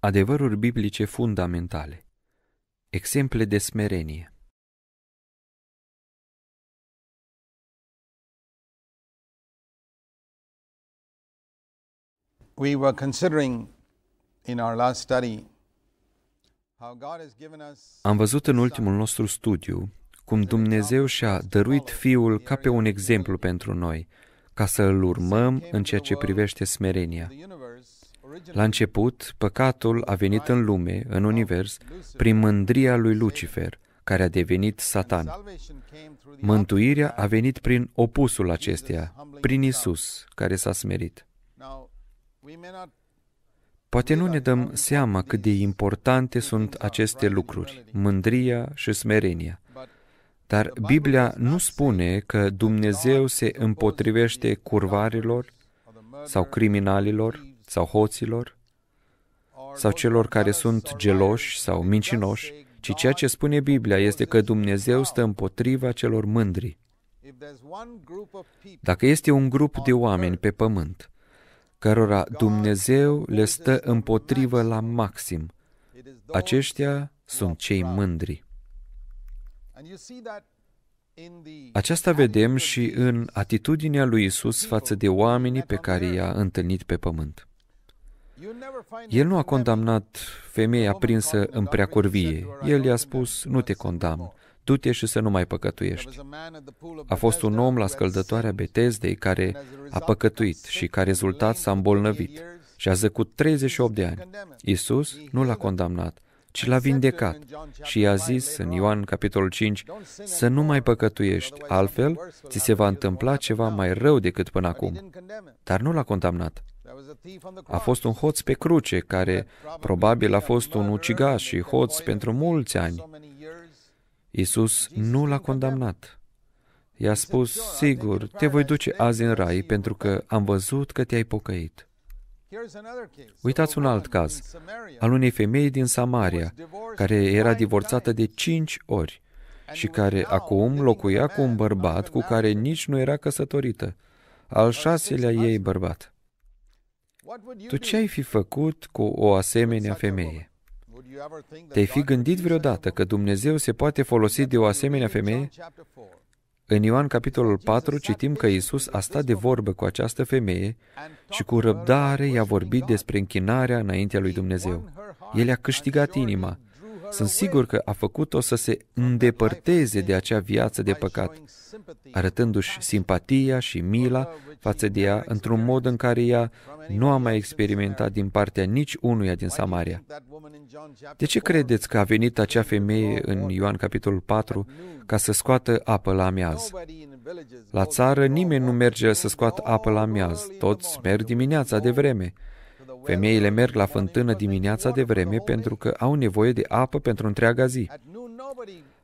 Adevăruri biblice fundamentale Exemple de smerenie We were considering in our last study am văzut în ultimul nostru studiu cum Dumnezeu și-a dăruit Fiul ca pe un exemplu pentru noi, ca să îl urmăm în ceea ce privește smerenia. La început, păcatul a venit în lume, în univers, prin mândria lui Lucifer, care a devenit Satan. Mântuirea a venit prin opusul acesteia, prin Isus, care s-a smerit. Poate nu ne dăm seama cât de importante sunt aceste lucruri, mândria și smerenia. Dar Biblia nu spune că Dumnezeu se împotrivește curvarilor sau criminalilor sau hoților sau celor care sunt geloși sau mincinoși, ci ceea ce spune Biblia este că Dumnezeu stă împotriva celor mândri. Dacă este un grup de oameni pe pământ cărora Dumnezeu le stă împotrivă la maxim, aceștia sunt cei mândri. Aceasta vedem și în atitudinea lui Isus față de oamenii pe care i-a întâlnit pe pământ. El nu a condamnat femeia prinsă în prea curvie. El i-a spus, nu te condamn, du-te și să nu mai păcătuiești. A fost un om la scăldătoarea Betesdei care a păcătuit și ca rezultat s-a îmbolnăvit și a zăcut 38 de ani. Isus nu l-a condamnat, ci l-a vindecat și i-a zis în Ioan capitolul 5 să nu mai păcătuiești, altfel ți se va întâmpla ceva mai rău decât până acum. Dar nu l-a condamnat. A fost un hoț pe cruce, care probabil a fost un ucigaș și hoț pentru mulți ani. Iisus nu l-a condamnat. I-a spus, sigur, te voi duce azi în rai pentru că am văzut că te-ai pocăit. Uitați un alt caz, al unei femei din Samaria, care era divorțată de cinci ori și care acum locuia cu un bărbat cu care nici nu era căsătorită, al șaselea ei bărbat. Tu ce ai fi făcut cu o asemenea femeie? Te-ai fi gândit vreodată că Dumnezeu se poate folosi de o asemenea femeie? În Ioan capitolul 4 citim că Isus a stat de vorbă cu această femeie și cu răbdare i-a vorbit despre închinarea înaintea lui Dumnezeu. El a câștigat inima sunt sigur că a făcut-o să se îndepărteze de acea viață de păcat, arătându-și simpatia și mila față de ea într-un mod în care ea nu a mai experimentat din partea nici unuia din Samaria. De ce credeți că a venit acea femeie în Ioan capitolul 4 ca să scoată apă la miaz? La țară nimeni nu merge să scoată apă la miaz, toți merg dimineața de vreme. Femeile merg la fântână dimineața de vreme pentru că au nevoie de apă pentru întreaga zi.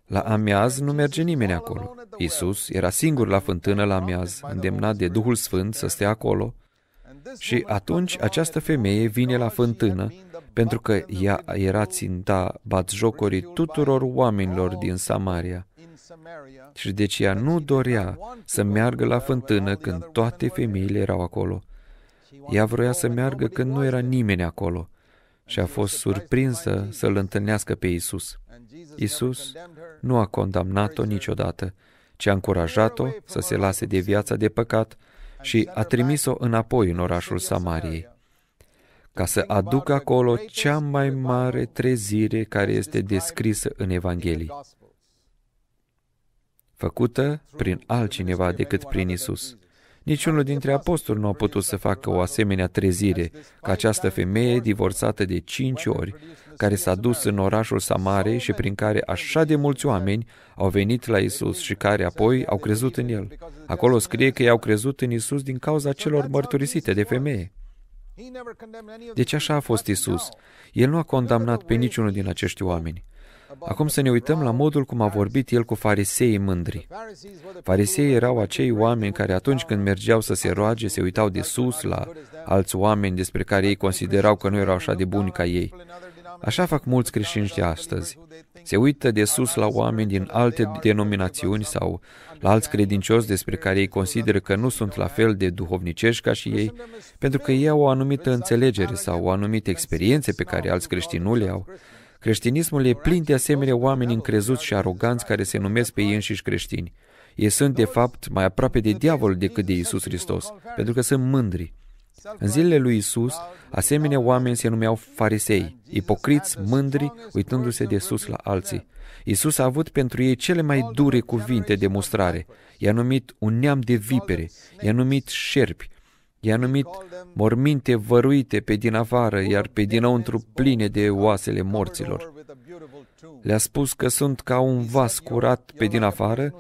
La amiaz nu merge nimeni acolo. Isus era singur la fântână la amiaz, îndemnat de Duhul Sfânt să stea acolo. Și atunci această femeie vine la fântână pentru că ea era ținta batjocorii tuturor oamenilor din Samaria. Și deci ea nu dorea să meargă la fântână când toate femeile erau acolo. Ea vroia să meargă când nu era nimeni acolo și a fost surprinsă să-L întâlnească pe Isus. Isus nu a condamnat-o niciodată, ci a încurajat-o să se lase de viața de păcat și a trimis-o înapoi în orașul Samariei, ca să aducă acolo cea mai mare trezire care este descrisă în Evanghelie, făcută prin altcineva decât prin Isus. Niciunul dintre apostoli nu a putut să facă o asemenea trezire ca această femeie divorțată de cinci ori, care s-a dus în orașul Samarei și prin care așa de mulți oameni au venit la Isus și care apoi au crezut în El. Acolo scrie că ei au crezut în Isus din cauza celor mărturisite de femeie. Deci așa a fost Isus. El nu a condamnat pe niciunul din acești oameni. Acum să ne uităm la modul cum a vorbit el cu fariseii mândri. Fariseii erau acei oameni care atunci când mergeau să se roage, se uitau de sus la alți oameni despre care ei considerau că nu erau așa de buni ca ei. Așa fac mulți creștini de astăzi. Se uită de sus la oameni din alte denominațiuni sau la alți credincioși despre care ei consideră că nu sunt la fel de duhovnicești ca și ei, pentru că ei au o anumită înțelegere sau o anumită experiențe pe care alți creștini nu le au. Creștinismul e plin de asemenea oameni încrezuți și aroganți care se numesc pe ei înșiși creștini. Ei sunt, de fapt, mai aproape de diavol decât de Isus Hristos, pentru că sunt mândri. În zilele lui Isus, asemenea oameni se numeau farisei, ipocriți, mândri, uitându-se de sus la alții. Isus a avut pentru ei cele mai dure cuvinte de mustrare. I-a numit un neam de vipere, i-a numit șerpi, I-a numit morminte văruite pe din afară, iar pe dinăuntru pline de oasele morților. Le-a spus că sunt ca un vas curat pe din afară,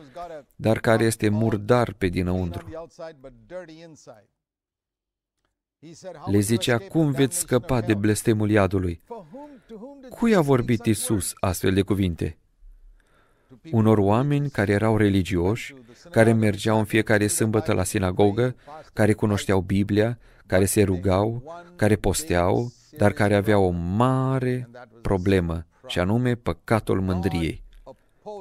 dar care este murdar pe dinăuntru. Le zicea, cum veți scăpa de blestemul iadului? Cui a vorbit Isus astfel de cuvinte? unor oameni care erau religioși, care mergeau în fiecare sâmbătă la sinagogă, care cunoșteau Biblia, care se rugau, care posteau, dar care aveau o mare problemă, și anume păcatul mândriei.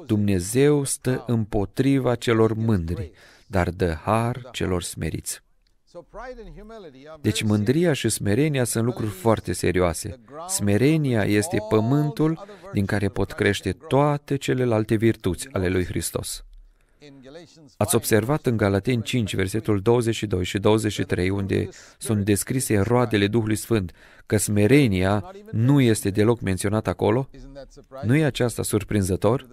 Dumnezeu stă împotriva celor mândri, dar dă har celor smeriți. Deci mândria și smerenia sunt lucruri foarte serioase. Smerenia este pământul din care pot crește toate celelalte virtuți ale lui Hristos. Ați observat în Galateni 5, versetul 22 și 23, unde sunt descrise roadele Duhului Sfânt, că smerenia nu este deloc menționată acolo? Nu e aceasta surprinzător?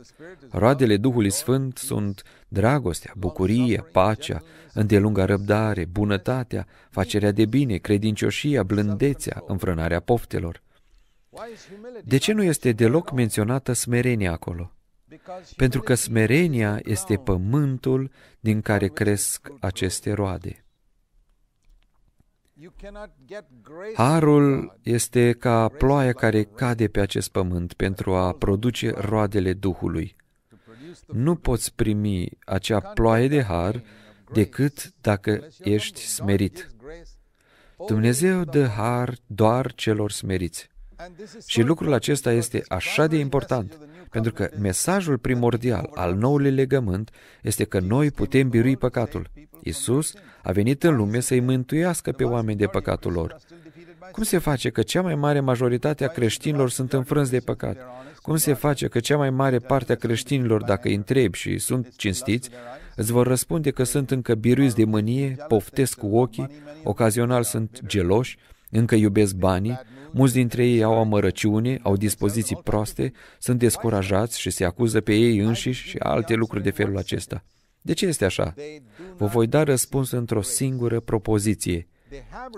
Roadele Duhului Sfânt sunt dragostea, bucurie, pacea, îndelunga răbdare, bunătatea, facerea de bine, credincioșia, blândețea, înfrânarea poftelor. De ce nu este deloc menționată smerenia acolo? pentru că smerenia este pământul din care cresc aceste roade. Harul este ca ploaia care cade pe acest pământ pentru a produce roadele Duhului. Nu poți primi acea ploaie de har decât dacă ești smerit. Dumnezeu dă har doar celor smeriți. Și lucrul acesta este așa de important, pentru că mesajul primordial al noului legământ este că noi putem birui păcatul. Isus a venit în lume să-i mântuiască pe oameni de păcatul lor. Cum se face că cea mai mare majoritate a creștinilor sunt înfrânți de păcat? Cum se face că cea mai mare parte a creștinilor, dacă îi întrebi și sunt cinstiți, îți vor răspunde că sunt încă biruiți de mânie, poftesc cu ochii, ocazional sunt geloși, încă iubesc banii, Mulți dintre ei au amărăciune, au dispoziții proaste, sunt descurajați și se acuză pe ei înșiși și alte lucruri de felul acesta. De ce este așa? Vă voi da răspuns într-o singură propoziție.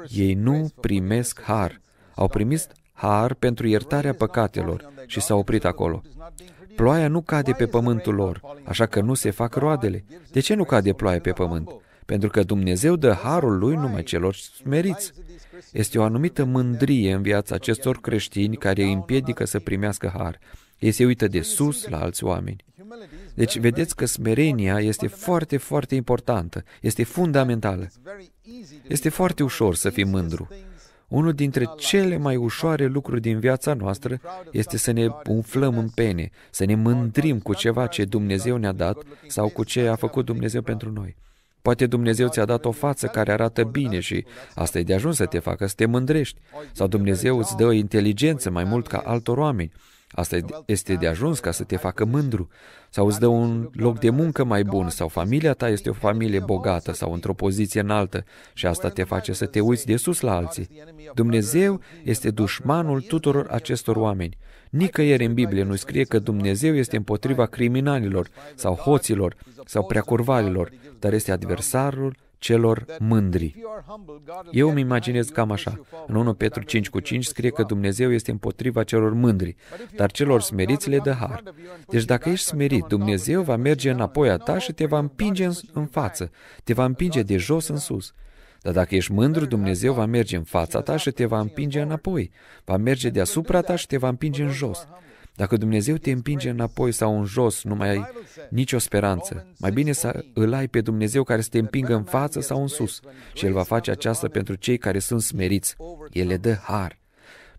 Ei nu primesc har. Au primit har pentru iertarea păcatelor și s-au oprit acolo. Ploaia nu cade pe pământul lor, așa că nu se fac roadele. De ce nu cade ploaia pe pământ? pentru că Dumnezeu dă harul lui numai celor smeriți. Este o anumită mândrie în viața acestor creștini care îi împiedică să primească har. Ei se uită de sus la alți oameni. Deci vedeți că smerenia este foarte, foarte importantă, este fundamentală. Este foarte ușor să fii mândru. Unul dintre cele mai ușoare lucruri din viața noastră este să ne umflăm în pene, să ne mândrim cu ceva ce Dumnezeu ne-a dat sau cu ce a făcut Dumnezeu pentru noi. Poate Dumnezeu ți-a dat o față care arată bine și asta e de ajuns să te facă să te mândrești. Sau Dumnezeu îți dă o inteligență mai mult ca altor oameni. Asta este de ajuns ca să te facă mândru sau îți dă un loc de muncă mai bun sau familia ta este o familie bogată sau într-o poziție înaltă și asta te face să te uiți de sus la alții. Dumnezeu este dușmanul tuturor acestor oameni. Nicăieri în Biblie nu scrie că Dumnezeu este împotriva criminalilor sau hoților sau preacurvalilor, dar este adversarul celor mândri. Eu îmi imaginez cam așa. În 1 Petru 5 cu 5 scrie că Dumnezeu este împotriva celor mândri, dar celor smeriți le dă har. Deci dacă ești smerit, Dumnezeu va merge înapoi a ta și te va împinge în, față, te va împinge de jos în sus. Dar dacă ești mândru, Dumnezeu va merge în fața ta și te va împinge înapoi, va merge deasupra ta și te va împinge în jos. Dacă Dumnezeu te împinge înapoi sau în jos, nu mai ai nicio speranță. Mai bine să îl ai pe Dumnezeu care să te împingă în față sau în sus. Și El va face aceasta pentru cei care sunt smeriți. El le dă har.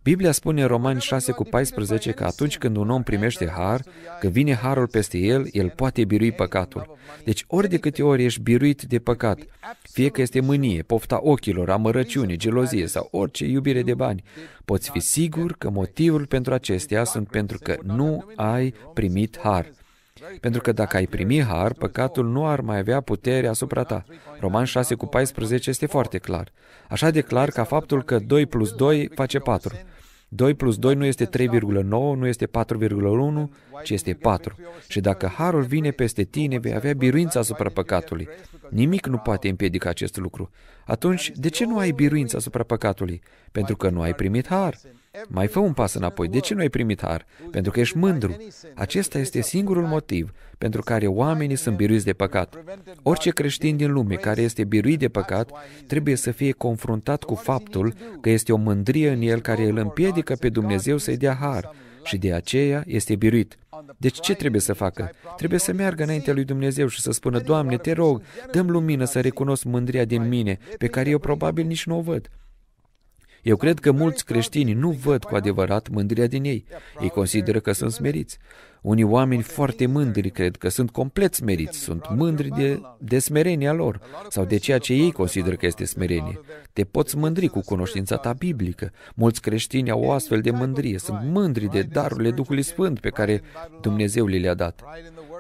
Biblia spune în Romani 6 cu 14 că atunci când un om primește har, că vine harul peste el, el poate birui păcatul. Deci ori de câte ori ești biruit de păcat, fie că este mânie, pofta ochilor, amărăciune, gelozie sau orice iubire de bani, poți fi sigur că motivul pentru acestea sunt pentru că nu ai primit har. Pentru că dacă ai primi har, păcatul nu ar mai avea putere asupra ta. Roman 6 cu 14 este foarte clar. Așa de clar ca faptul că 2 plus 2 face 4. 2 plus 2 nu este 3,9, nu este 4,1, ci este 4. Și dacă harul vine peste tine, vei avea biruința asupra păcatului. Nimic nu poate împiedica acest lucru. Atunci, de ce nu ai biruința asupra păcatului? Pentru că nu ai primit har. Mai fă un pas înapoi. De ce nu ai primit har? Pentru că ești mândru. Acesta este singurul motiv pentru care oamenii sunt biruiți de păcat. Orice creștin din lume care este biruit de păcat trebuie să fie confruntat cu faptul că este o mândrie în el care îl împiedică pe Dumnezeu să-i dea har și de aceea este biruit. Deci ce trebuie să facă? Trebuie să meargă înaintea lui Dumnezeu și să spună, Doamne, te rog, dăm lumină să recunosc mândria din mine, pe care eu probabil nici nu o văd. Eu cred că mulți creștini nu văd cu adevărat mândria din ei. Ei consideră că sunt smeriți. Unii oameni foarte mândri cred că sunt complet smeriți, sunt mândri de, de smerenia lor sau de ceea ce ei consideră că este smerenie. Te poți mândri cu cunoștința ta biblică. Mulți creștini au o astfel de mândrie, sunt mândri de darurile Duhului Sfânt pe care Dumnezeu le le-a dat.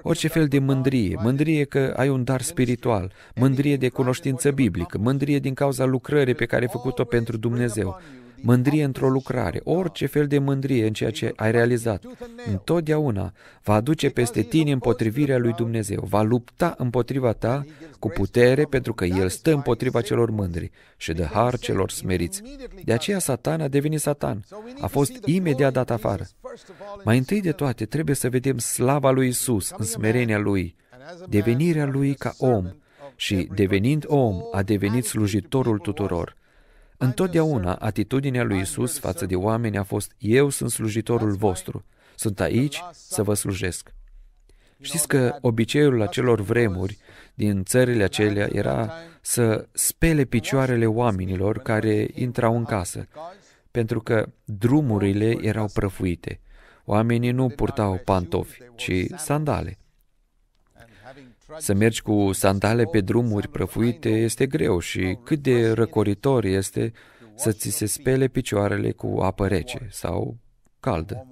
Orice fel de mândrie, mândrie că ai un dar spiritual, mândrie de cunoștință biblică, mândrie din cauza lucrării pe care ai făcut-o pentru Dumnezeu, mândrie într-o lucrare, orice fel de mândrie în ceea ce ai realizat, întotdeauna va aduce peste tine împotrivirea lui Dumnezeu, va lupta împotriva ta cu putere pentru că El stă împotriva celor mândri și de har celor smeriți. De aceea Satan a devenit Satan, a fost imediat dat afară. Mai întâi de toate trebuie să vedem slava lui Isus în smerenia Lui, devenirea Lui ca om, și devenind om, a devenit slujitorul tuturor. Întotdeauna atitudinea lui Isus față de oameni a fost Eu sunt slujitorul vostru, sunt aici să vă slujesc. Știți că obiceiul acelor vremuri din țările acelea era să spele picioarele oamenilor care intrau în casă, pentru că drumurile erau prăfuite. Oamenii nu purtau pantofi, ci sandale. Să mergi cu sandale pe drumuri prăfuite este greu și cât de răcoritor este să ți se spele picioarele cu apă rece sau caldă.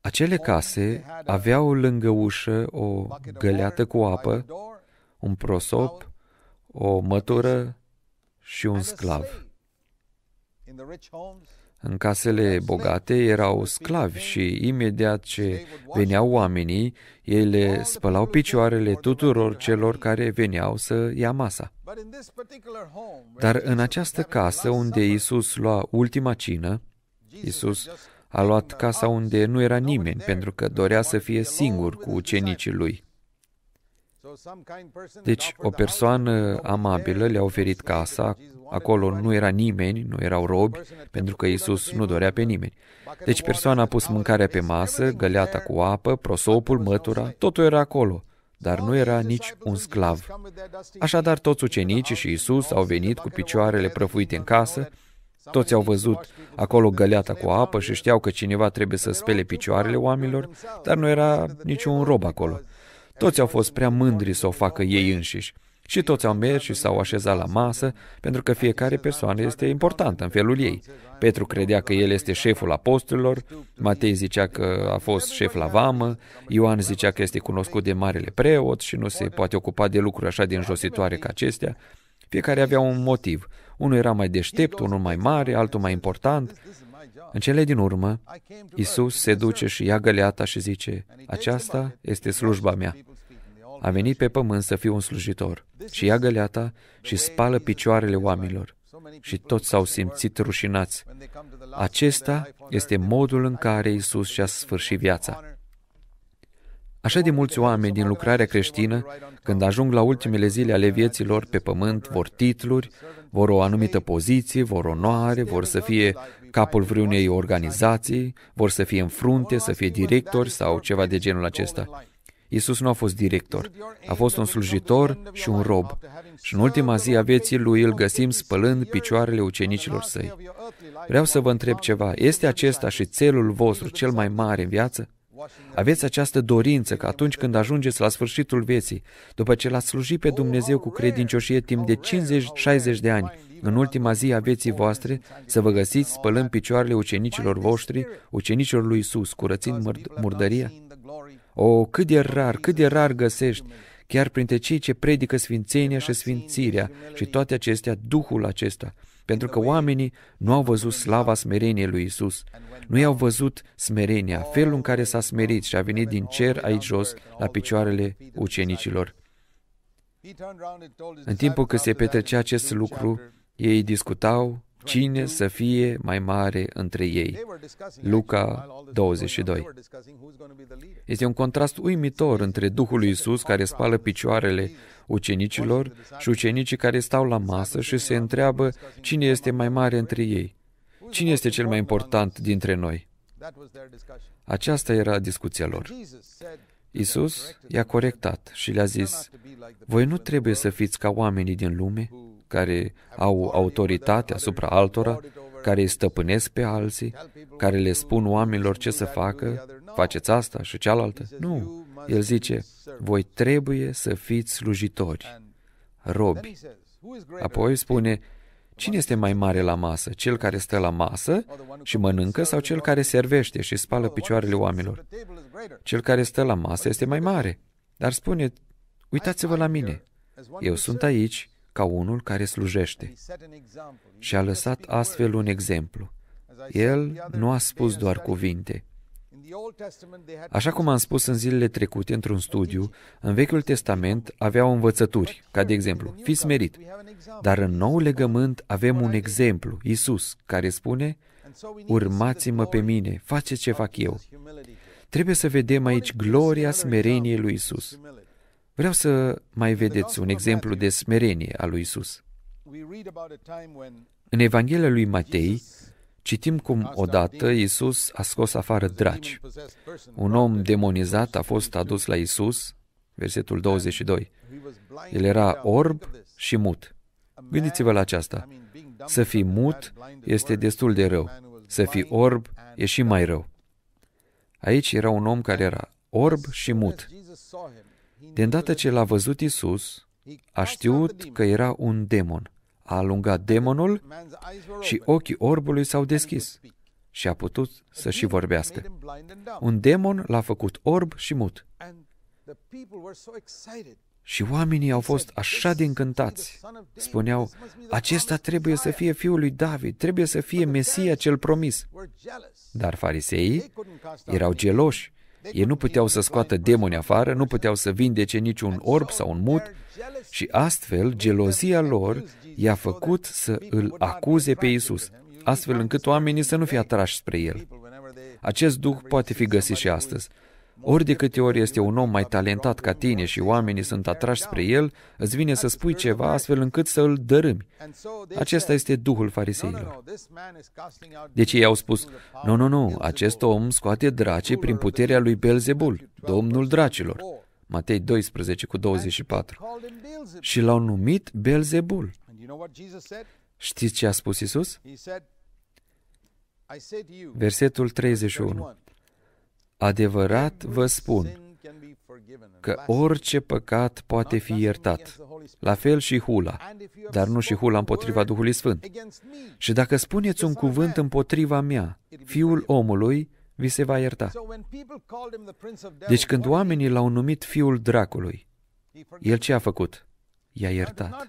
Acele case aveau lângă ușă o găleată cu apă, un prosop, o mătură și un sclav. În casele bogate erau sclavi și imediat ce veneau oamenii, ei le spălau picioarele tuturor celor care veneau să ia masa. Dar în această casă unde Isus lua ultima cină, Isus a luat casa unde nu era nimeni pentru că dorea să fie singur cu ucenicii lui. Deci o persoană amabilă le-a oferit casa, acolo nu era nimeni, nu erau robi, pentru că Isus nu dorea pe nimeni. Deci persoana a pus mâncarea pe masă, găleata cu apă, prosopul, mătura, totul era acolo dar nu era nici un sclav. Așadar, toți ucenicii și Isus au venit cu picioarele prăfuite în casă, toți au văzut acolo găleata cu apă și știau că cineva trebuie să spele picioarele oamenilor, dar nu era niciun rob acolo. Toți au fost prea mândri să o facă ei înșiși. Și toți au mers și s-au așezat la masă, pentru că fiecare persoană este importantă în felul ei. Petru credea că el este șeful apostolilor, Matei zicea că a fost șef la vamă, Ioan zicea că este cunoscut de marele preot și nu se poate ocupa de lucruri așa de jositoare ca acestea. Fiecare avea un motiv. Unul era mai deștept, unul mai mare, altul mai important. În cele din urmă, Isus se duce și ia găleata și zice, aceasta este slujba mea. A venit pe pământ să fiu un slujitor și ia găleata și spală picioarele oamenilor. Și toți s-au simțit rușinați. Acesta este modul în care Isus și-a sfârșit viața. Așa de mulți oameni din lucrarea creștină, când ajung la ultimele zile ale vieților pe pământ, vor titluri, vor o anumită poziție, vor onoare, vor să fie capul vreunei organizații, vor să fie în frunte, să fie directori sau ceva de genul acesta. Isus nu a fost director, a fost un slujitor și un rob. Și în ultima zi a vieții lui îl găsim spălând picioarele ucenicilor săi. Vreau să vă întreb ceva. Este acesta și țelul vostru cel mai mare în viață? Aveți această dorință că atunci când ajungeți la sfârșitul vieții, după ce l-ați slujit pe Dumnezeu cu credincioșie timp de 50-60 de ani, în ultima zi a vieții voastre, să vă găsiți spălând picioarele ucenicilor voștri, ucenicilor lui Isus, curățind mur- murdăria? O, cât de rar, cât de rar găsești, chiar printre cei ce predică sfințenia și sfințirea și toate acestea, Duhul acesta, pentru că oamenii nu au văzut slava smereniei lui Isus, nu i-au văzut smerenia, felul în care s-a smerit și a venit din cer aici jos la picioarele ucenicilor. În timpul cât se petrecea acest lucru, ei discutau cine să fie mai mare între ei. Luca 22. Este un contrast uimitor între Duhul lui Isus care spală picioarele ucenicilor și ucenicii care stau la masă și se întreabă cine este mai mare între ei. Cine este cel mai important dintre noi? Aceasta era discuția lor. Isus i-a corectat și le-a zis, voi nu trebuie să fiți ca oamenii din lume care au autoritate asupra altora, care îi stăpânesc pe alții, care le spun oamenilor ce să facă, faceți asta și cealaltă. Nu. El zice, voi trebuie să fiți slujitori, robi. Apoi spune, cine este mai mare la masă? Cel care stă la masă și mănâncă sau cel care servește și spală picioarele oamenilor? Cel care stă la masă este mai mare. Dar spune, uitați-vă la mine. Eu sunt aici ca unul care slujește. Și a lăsat astfel un exemplu. El nu a spus doar cuvinte. Așa cum am spus în zilele trecute într-un studiu, în Vechiul Testament aveau învățături, ca de exemplu, fiți smerit. Dar în nou legământ avem un exemplu, Isus, care spune, urmați-mă pe mine, faceți ce fac eu. Trebuie să vedem aici gloria smereniei lui Isus. Vreau să mai vedeți un exemplu de smerenie a lui Isus. În Evanghelia lui Matei, citim cum odată Isus a scos afară draci. Un om demonizat a fost adus la Isus, versetul 22. El era orb și mut. Gândiți-vă la aceasta. Să fii mut este destul de rău. Să fii orb e și mai rău. Aici era un om care era orb și mut. De îndată ce l-a văzut Isus, a știut că era un demon. A alungat demonul și ochii orbului s-au deschis și a putut să și vorbească. Un demon l-a făcut orb și mut. Și oamenii au fost așa de încântați. Spuneau, acesta trebuie să fie fiul lui David, trebuie să fie Mesia cel promis. Dar fariseii erau geloși ei nu puteau să scoată demoni afară, nu puteau să vindece niciun orb sau un mut și astfel gelozia lor i-a făcut să îl acuze pe Isus, astfel încât oamenii să nu fie atrași spre el. Acest duh poate fi găsit și astăzi. Ori de câte ori este un om mai talentat ca tine și oamenii sunt atrași spre el, îți vine să spui ceva astfel încât să îl dărâmi. Acesta este duhul fariseilor. Deci ei au spus, nu, nu, nu, acest om scoate dracii prin puterea lui Belzebul, domnul dracilor. Matei 12 cu 24. Și l-au numit Belzebul. Știți ce a spus Isus? Versetul 31. Adevărat vă spun că orice păcat poate fi iertat. La fel și hula, dar nu și hula împotriva Duhului Sfânt. Și dacă spuneți un cuvânt împotriva mea, fiul omului, vi se va ierta. Deci când oamenii l-au numit fiul dracului, el ce a făcut? I-a iertat.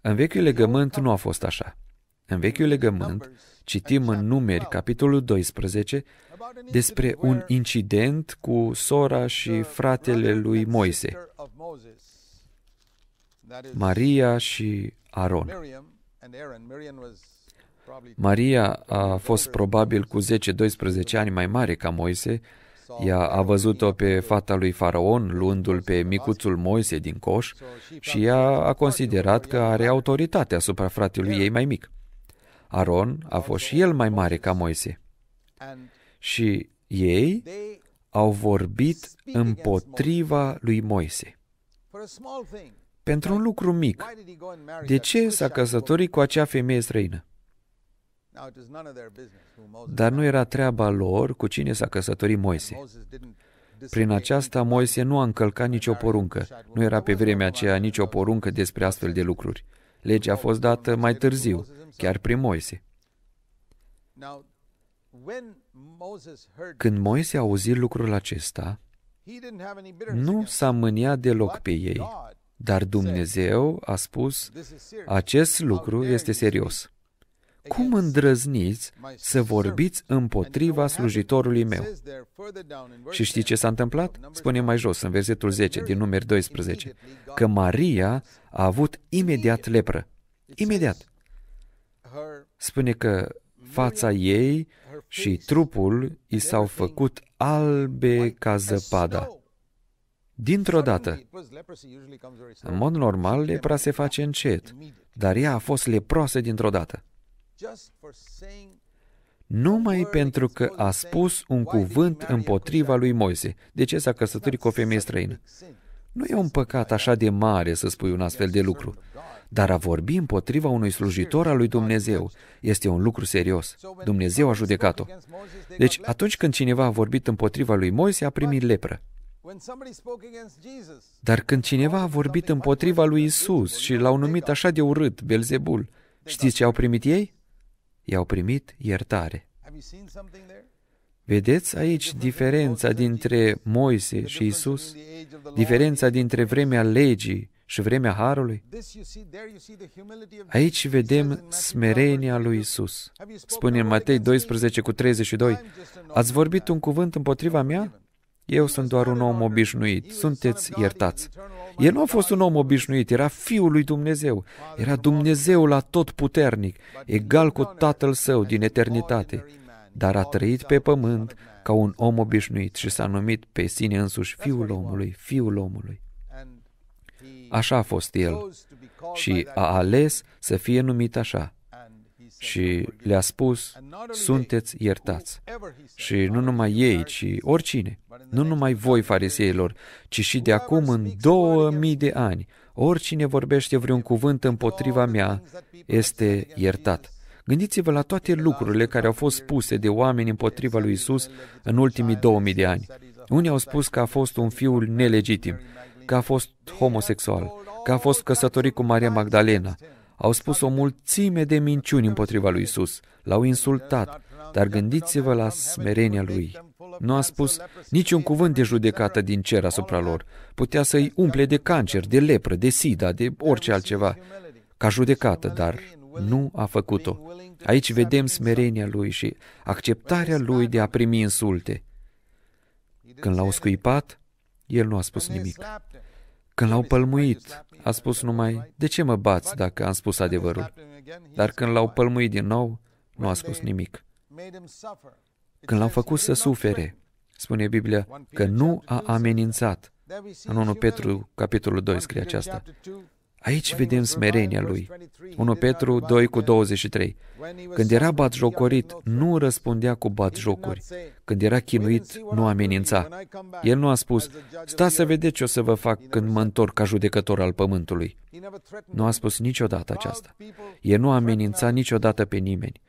În vechiul legământ nu a fost așa. În Vechiul Legământ citim în Numeri, capitolul 12, despre un incident cu sora și fratele lui Moise, Maria și Aron. Maria a fost probabil cu 10-12 ani mai mare ca Moise, ea a văzut-o pe fata lui Faraon luându-l pe micuțul Moise din coș și ea a considerat că are autoritate asupra fratelui ei mai mic. Aron a fost și el mai mare ca Moise. Și ei au vorbit împotriva lui Moise. Pentru un lucru mic, de ce s-a căsătorit cu acea femeie străină? Dar nu era treaba lor cu cine s-a căsătorit Moise. Prin aceasta Moise nu a încălcat nicio poruncă. Nu era pe vremea aceea nicio poruncă despre astfel de lucruri. Legea a fost dată mai târziu, chiar prin Moise. Când Moise a auzit lucrul acesta, nu s-a mâniat deloc pe ei, dar Dumnezeu a spus, acest lucru este serios. Cum îndrăzniți să vorbiți împotriva slujitorului meu? Și știi ce s-a întâmplat? Spune mai jos, în versetul 10 din număr 12, că Maria a avut imediat lepră. Imediat. Spune că fața ei și trupul i s-au făcut albe ca zăpada. Dintr-o dată. În mod normal, lepra se face încet, dar ea a fost leproasă dintr-o dată numai pentru că a spus un cuvânt împotriva lui Moise. De ce s-a căsătorit cu o femeie străină? Nu e un păcat așa de mare să spui un astfel de lucru, dar a vorbi împotriva unui slujitor al lui Dumnezeu este un lucru serios. Dumnezeu a judecat-o. Deci, atunci când cineva a vorbit împotriva lui Moise, a primit lepră. Dar când cineva a vorbit împotriva lui Isus și l-au numit așa de urât, Belzebul, știți ce au primit ei? i-au primit iertare. Vedeți aici diferența dintre Moise și Isus, diferența dintre vremea legii și vremea harului? Aici vedem smerenia lui Isus. Spune în Matei 12 cu 32, Ați vorbit un cuvânt împotriva mea? Eu sunt doar un om obișnuit, sunteți iertați. El nu a fost un om obișnuit, era Fiul lui Dumnezeu. Era Dumnezeu la tot puternic, egal cu Tatăl Său din eternitate. Dar a trăit pe pământ ca un om obișnuit și s-a numit pe sine însuși Fiul omului, Fiul omului. Așa a fost el și a ales să fie numit așa, și le-a spus, sunteți iertați. Și nu numai ei, ci oricine, nu numai voi fariseilor, ci și de acum în 2000 de ani, oricine vorbește vreun cuvânt împotriva mea este iertat. Gândiți-vă la toate lucrurile care au fost spuse de oameni împotriva lui Isus în ultimii 2000 de ani. Unii au spus că a fost un fiul nelegitim, că a fost homosexual, că a fost căsătorit cu Maria Magdalena, au spus o mulțime de minciuni împotriva lui Isus, l-au insultat, dar gândiți-vă la smerenia lui. Nu a spus niciun cuvânt de judecată din cer asupra lor. Putea să-i umple de cancer, de lepră, de sida, de orice altceva, ca judecată, dar nu a făcut-o. Aici vedem smerenia lui și acceptarea lui de a primi insulte. Când l-au scuipat, el nu a spus nimic. Când l-au pălmuit, a spus numai, de ce mă bați dacă am spus adevărul? Dar când l-au pălmuit din nou, nu a spus nimic. Când l-au făcut să sufere, spune Biblia că nu a amenințat. În 1 Petru, capitolul 2, scrie aceasta. Aici vedem smerenia lui. 1 Petru 2 cu 23. Când era batjocorit, nu răspundea cu batjocuri, când era chinuit, nu amenința. El nu a spus, sta să vedeți ce o să vă fac când mă întorc ca judecător al pământului. Nu a spus niciodată aceasta. El nu amenința niciodată pe nimeni.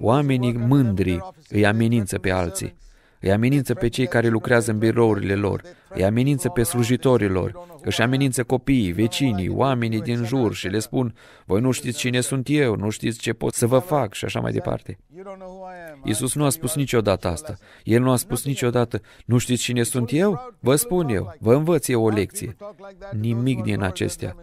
Oamenii mândri îi amenință pe alții îi amenință pe cei care lucrează în birourile lor, îi amenință pe slujitorii lor, își amenință copiii, vecinii, oamenii din jur și le spun, voi nu știți cine sunt eu, nu știți ce pot să vă fac și așa mai departe. Iisus nu a spus niciodată asta. El nu a spus niciodată, nu știți cine sunt eu? Vă spun eu, vă învăț eu o lecție. Nimic din acestea.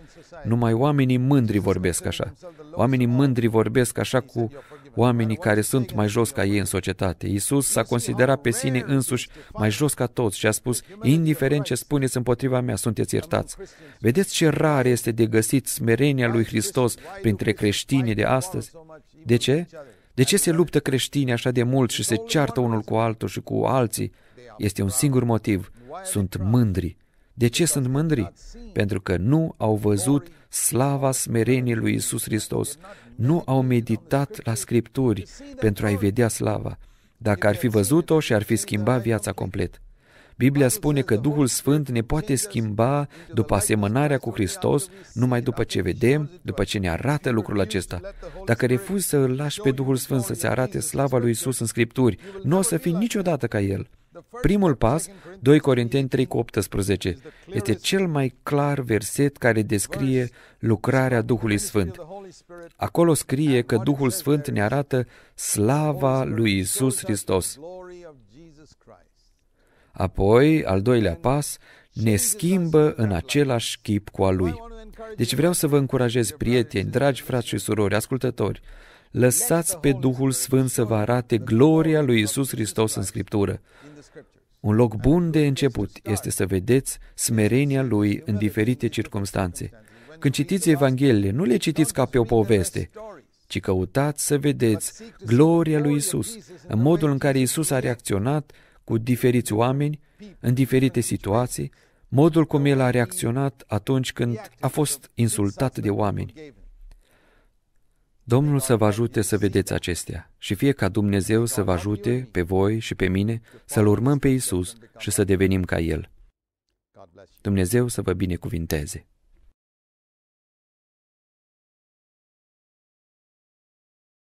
Numai oamenii mândri vorbesc așa. Oamenii mândri vorbesc așa cu oamenii care sunt mai jos ca ei în societate. Iisus s-a considerat pe sine însuși mai jos ca toți și a spus, indiferent ce spuneți împotriva mea, sunteți iertați. Vedeți ce rar este de găsit smerenia lui Hristos printre creștinii de astăzi? De ce? De ce se luptă creștinii așa de mult și se ceartă unul cu altul și cu alții? Este un singur motiv. Sunt mândri de ce sunt mândri? Pentru că nu au văzut slava smerenii lui Isus Hristos, nu au meditat la Scripturi pentru a-i vedea slava. Dacă ar fi văzut-o și ar fi schimbat viața complet. Biblia spune că Duhul Sfânt ne poate schimba după asemănarea cu Hristos, numai după ce vedem, după ce ne arată lucrul acesta. Dacă refuzi să îl lași pe Duhul Sfânt să-ți arate slava lui Isus în Scripturi, nu o să fii niciodată ca El. Primul pas, 2 Corinteni 3 cu 18, este cel mai clar verset care descrie lucrarea Duhului Sfânt. Acolo scrie că Duhul Sfânt ne arată slava lui Isus Hristos. Apoi, al doilea pas, ne schimbă în același chip cu a lui. Deci vreau să vă încurajez, prieteni, dragi frați și surori, ascultători, lăsați pe Duhul Sfânt să vă arate gloria lui Isus Hristos în Scriptură. Un loc bun de început este să vedeți smerenia Lui în diferite circunstanțe. Când citiți Evanghelie, nu le citiți ca pe o poveste, ci căutați să vedeți gloria lui Isus, în modul în care Isus a reacționat cu diferiți oameni, în diferite situații, modul cum el a reacționat atunci când a fost insultat de oameni. Domnul să vă ajute să vedeți acestea și fie ca Dumnezeu să vă ajute pe voi și pe mine să-L urmăm pe Isus și să devenim ca El. Dumnezeu să vă binecuvinteze!